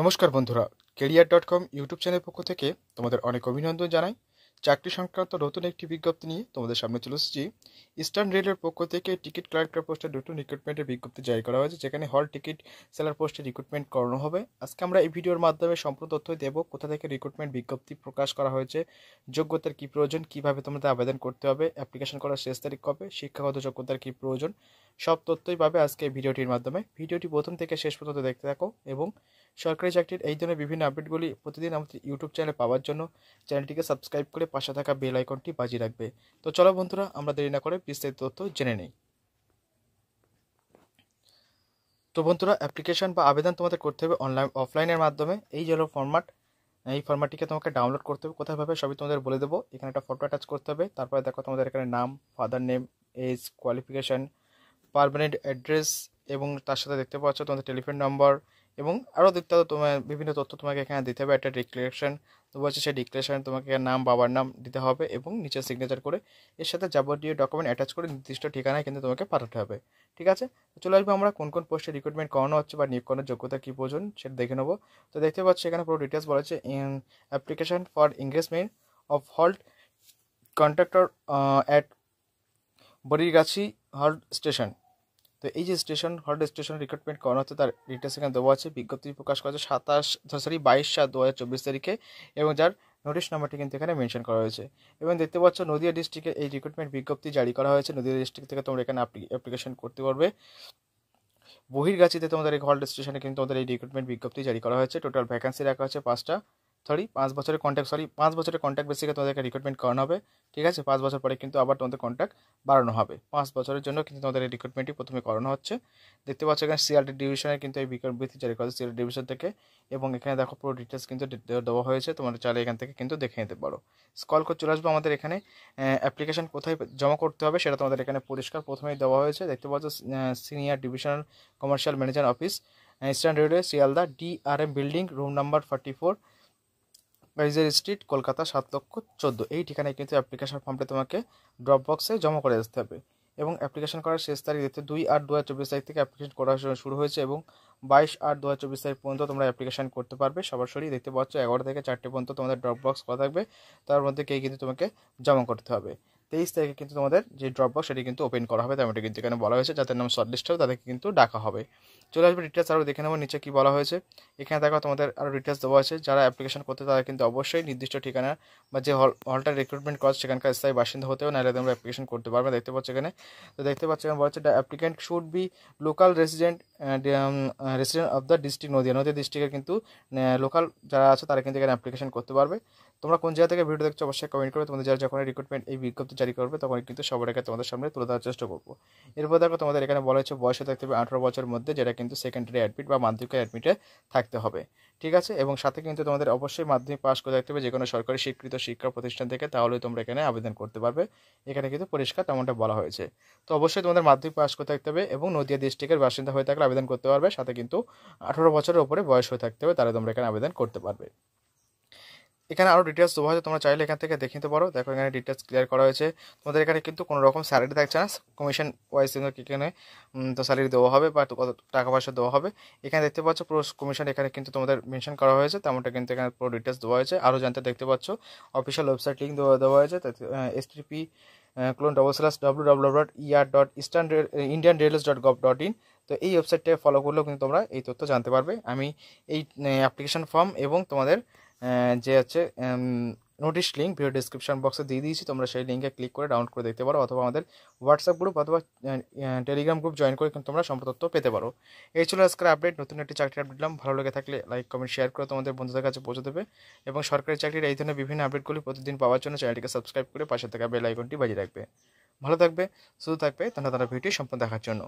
নমস্কার বন্ধুরা career dot com YouTube channel পক্ষ থেকে তোমাদের অনেক অভিনন্দন জানাই চাকরি সংক্রান্ত নতুন একটি বিজ্ঞপ্তি নিয়ে তোমাদের সামনে চলে এসেছি ইস্টার্ন রেলের পক্ষ থেকে টিকিট ক্লার্কের পোস্টে নতুন রিক্রুটমেন্টের বিজ্ঞপ্তি জারি করা হয়েছে যেখানে হল টিকিট সেলার পোস্টে রিক্রুটমেন্ট করানো হবে আজকে আমরা এই ভিডিওর মাধ্যমে সম্পূর্ণ তথ্য দেব কোথা থেকে রিক্রুটমেন্ট বিজ্ঞপ্তি প্রকাশ করা হয়েছে যোগ্যতার কী প্রয়োজন কীভাবে তোমাদের আবেদন করতে হবে অ্যাপ্লিকেশন করার শেষ তারিখ কবে শিক্ষাগত যোগ্যতার কী প্রয়োজন সব তথ্যই পাবে আজকে ভিডিওটির মাধ্যমে ভিডিওটি প্রথম থেকে শেষ পর্যন্ত দেখতে থাকো এবং সরকারি চাকরির এই ধরনের বিভিন্ন আপডেটগুলি প্রতিদিন আমাদের ইউটিউব চ্যানেলে পাওয়ার জন্য চ্যানেলটিকে সাবস্ক্রাইব করে পাশে থাকা বেল আইকনটি বাজিয়ে রাখবে তো চলো বন্ধুরা আমরা দেরি না করে বিস্তারিত তথ্য জেনে নিই তো বন্ধুরা অ্যাপ্লিকেশন বা আবেদন তোমাদের করতে হবে অনলাইন অফলাইনের মাধ্যমে এই যে হলো ফর্মাট এই ফর্মাটটিকে তোমাকে ডাউনলোড করতে হবে কোথায় পাবে সবই তোমাদের বলে দেবো এখানে একটা ফটো অ্যাটাচ করতে হবে তারপরে দেখো তোমাদের এখানে নাম father name age qualification permanent address এবং তার সাথে দেখতে পাচ্ছ তোমাদের টেলিফোন নম্বর এবং আরও দেখতে হবে তোমার বিভিন্ন তথ্য তোমাকে এখানে দিতে হবে একটা ডিক্লারেশন তো বলছে সেই ডিক্লারেশন তোমাকে নাম বাবার নাম দিতে হবে এবং নিচে সিগনেচার করে এর সাথে যাবতীয় ডকুমেন্ট অ্যাটাচ করে নির্দিষ্ট ঠিকানায় কিন্তু তোমাকে পাঠাতে হবে ঠিক আছে তো চলে আসবো আমরা কোন কোন পোস্টে রিক্রুটমেন্ট করানো হচ্ছে বা নিয়োগ করানোর যোগ্যতা কী প্রয়োজন সেটা দেখে নেবো তো দেখতে পাচ্ছি এখানে পুরো ডিটেলস বলা হচ্ছে in application for engagement of halt contractor at Barigachhi halt station তো এই যে স্টেশন হল্ড স্টেশন রিক্রুটমেন্ট করানো হচ্ছে তার ডিটেলস এখানে দেওয়া আছে বিজ্ঞপ্তি প্রকাশ করা হয়েছে সাতাশ সরি বাইশ সাত দু হাজার চব্বিশ তারিখে এবং যার নোটিশ নাম্বারটি কিন্তু এখানে মেনশন করা হয়েছে এবং দেখতে পাচ্ছ নদিয়া ডিস্ট্রিক্টে এই রিক্রুটমেন্ট বিজ্ঞপ্তি জারি করা হয়েছে নদিয়া ডিস্ট্রিক্ট থেকে তোমরা এখানে অ্যাপ্লিকেশন করতে পারবে বহির্গাছিতে তোমাদের এই হল্ড স্টেশনে কিন্তু তোমাদের এই রিক্রুটমেন্ট বিজ্ঞপ্তি জারি করা হয়েছে টোটাল ভ্যাকান্সি রাখা হয়েছে পাঁচটা সরি পাঁচ বছরের কন্ট্যাক্ট সরি পাঁচ বছরের কন্ট্যাক্ট বেসিকে তোমাদেরকে রিক্রুটমেন্ট করানো হবে ঠিক আছে পাঁচ বছর পরে কিন্তু আবার তোমাদের কন্ট্যাক্ট বাড়ানো হবে পাঁচ বছরের জন্য কিন্তু তোমাদের এই রিক্রুটমেন্টটি প্রথমে করানো হচ্ছে দেখতে পাচ্ছ এখানে সিআরটি ডিভিশনের কিন্তু এই বৃত্তি জারি করা সিআরটি ডিভিশন থেকে এবং এখানে দেখো পুরো ডিটেলস কিন্তু দেওয়া হয়েছে তোমরা চাইলে এখান থেকে কিন্তু দেখে নিতে পারো স্কল করে চলে আসবো আমাদের এখানে অ্যাপ্লিকেশন কোথায় জমা করতে হবে সেটা তোমাদের এখানে পরিষ্কার প্রথমেই দেওয়া হয়েছে দেখতে পাচ্ছ senior divisional commercial manager office eastern railway Sealdah DRM building room number forty four গাইজার স্ট্রিট কলকাতা সাত লক্ষ চোদ্দো এই ঠিকানায় কিন্তু অ্যাপ্লিকেশন ফর্মটা তোমাকে ড্রপ বক্সে জমা করে আসতে হবে এবং অ্যাপ্লিকেশন করার শেষ তারিখ দেখতে দুই আট দু হাজার চব্বিশ তারিখ থেকে অ্যাপ্লিকেশন করা শুরু হয়েছে এবং বাইশ আট দু হাজার চব্বিশ তারিখ পর্যন্ত তোমরা অ্যাপ্লিকেশন করতে পারবে সরাসরি দেখতে পাচ্ছ এগারো থেকে চারটে পর্যন্ত তোমাদের ড্রপ বক্স করা থাকবে তার মধ্যে কে কিন্তু তোমাকে জমা করতে হবে তেইশ তারিখে কিন্তু তোমাদের যে ড্রপ বক্স সেটি কিন্তু ওপেন করা হবে তেমনটি কিন্তু এখানে বলা হয়েছে যাদের নাম শর্টলিস্ট হবে তাদেরকে কিন্তু ডাকা হবে চলে আসবে ডিটেলস আরও দেখে নেবো নিচে কী বলা হয়েছে এখানে দেখো তোমাদের আরও ডিটেলস দেওয়া আছে যারা অ্যাপ্লিকেশন করতে তারা কিন্তু অবশ্যই নির্দিষ্ট ঠিকানা বা যে হল হলটা রিক্রুটমেন্ট করা সেখানকার স্থায়ী বাসিন্দা হতেও নাহলে তোমরা অ্যাপ্লিকেশন করতে পারবে দেখতে পাচ্ছ এখানে তো দেখতে পাচ্ছ এখানে বলা হচ্ছে applicant should be local resident resident of the district Nadia Nadia ডিস্ট্রিক্টের কিন্তু লোকাল যারা আছে তারা কিন্তু এখানে অ্যাপ্লিকেশন করতে পারবে তোমরা কোন জায়গা থেকে ভিডিও দেখছো অবশ্যই কমেন্ট করবে তোমাদের যারা যখন রিক্রুটমেন্ট এই বিজ্ঞপ্তি জারি করবে তখন কিন্তু সবার আগে তোমাদের সামনে তুলে ধরার চেষ্টা করবো এরপর দেখো তোমাদের এখানে বলা হচ্ছে বয়সে থাকতে হবে আঠারো বছরের মধ্যে যেটা কিন্তু সেকেন্ডারি অ্যাডমিট বা মাধ্যমিকের অ্যাডমিটে থাকতে হবে ঠিক আছে এবং সাথে কিন্তু তোমাদের অবশ্যই মাধ্যমিক পাশ করে থাকতে হবে যে কোনো সরকারি স্বীকৃত শিক্ষা প্রতিষ্ঠান থেকে তাহলে তোমরা এখানে আবেদন করতে পারবে এখানে কিন্তু পরিষ্কার তেমনটা বলা হয়েছে তো অবশ্যই তোমাদের মাধ্যমিক পাশ করে থাকতে হবে এবং নদিয়া ডিস্ট্রিক্টের বাসিন্দা হয়ে থাকলে আবেদন করতে পারবে সাথে কিন্তু আঠারো বছরের উপরে বয়স হয়ে থাকতে হবে তাহলে তোমরা এখানে আবেদন করতে পারবে এখানে আরও ডিটেলস দেওয়া হয়েছে তোমরা চাইলে এখান থেকে দেখে নিতে পারো দেখো এখানে ডিটেলস ক্লিয়ার করা হয়েছে তোমাদের এখানে কিন্তু কোনো রকম স্যালারি থাকছে না কমিশন ওয়াইজ এখানে তো স্যালারি দেওয়া হবে বা কত টাকা পয়সা দেওয়া হবে এখানে দেখতে পাচ্ছ পুরো কমিশন এখানে কিন্তু তোমাদের মেনশন করা হয়েছে তেমনটা কিন্তু এখানে পুরো ডিটেলস দেওয়া হয়েছে আরও জানতে দেখতে পাচ্ছ অফিসিয়াল ওয়েবসাইট লিঙ্ক দেওয়া দেওয়া হয়েছে TP colon double slash W W dot ER dot eastern Indian railways dot gov dot in তো এই ওয়েবসাইটটা ফলো করলেও কিন্তু তোমরা এই তথ্য জানতে পারবে আমি এই অ্যাপ্লিকেশন ফর্ম এবং তোমাদের যে হচ্ছে নোটিশ লিঙ্ক ভিডিও ডিসক্রিপশন বক্সে দিয়ে দিয়েছি তোমরা সেই লিঙ্কে ক্লিক করে ডাউনলোড করে দেখতে পারো অথবা আমাদের হোয়াটসঅ্যাপ গ্রুপ অথবা টেলিগ্রাম গ্রুপ জয়েন করে কিন্তু তোমরা সম্পদত্ব পেতে পারো এই ছিল আজকের আপডেট নতুন একটি চাকরির আপডেট দিলাম ভালো লেগে থাকলে লাইক কমেন্ট শেয়ার করে তোমাদের বন্ধুদের কাছে পৌঁছে দেবে এবং সরকারি চাকরির এই ধরনের বিভিন্ন আপডেটগুলি প্রতিদিন পাওয়ার জন্য চ্যানেলটিকে সাবস্ক্রাইব করে পাশে থাকা বেল আইকনটি বাজিয়ে রাখবে ভালো থাকবে শুধু থাকবে তারা তারা ভিডিও সম্পূর্ণ দেখার জন্য